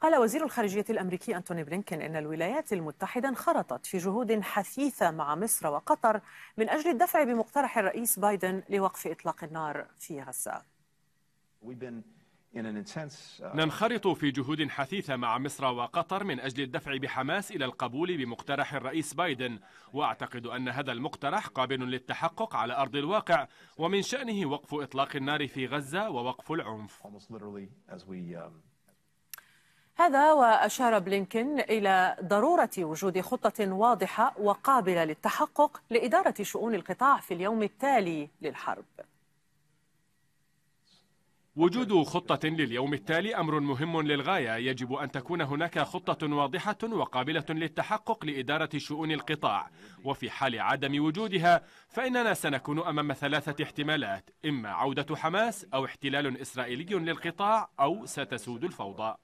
قال وزير الخارجية الأمريكي أنتوني بلينكين إن الولايات المتحدة انخرطت في جهود حثيثة مع مصر وقطر من أجل الدفع بمقترح الرئيس بايدن لوقف إطلاق النار في غزة uh, ننخرط في جهود حثيثة مع مصر وقطر من أجل الدفع بحماس إلى القبول بمقترح الرئيس بايدن وأعتقد أن هذا المقترح قابل للتحقق على أرض الواقع ومن شأنه وقف إطلاق النار في غزة ووقف العنف هذا وأشار بلينكين إلى ضرورة وجود خطة واضحة وقابلة للتحقق لإدارة شؤون القطاع في اليوم التالي للحرب وجود خطة لليوم التالي أمر مهم للغاية يجب أن تكون هناك خطة واضحة وقابلة للتحقق لإدارة شؤون القطاع وفي حال عدم وجودها فإننا سنكون أمام ثلاثة احتمالات إما عودة حماس أو احتلال إسرائيلي للقطاع أو ستسود الفوضى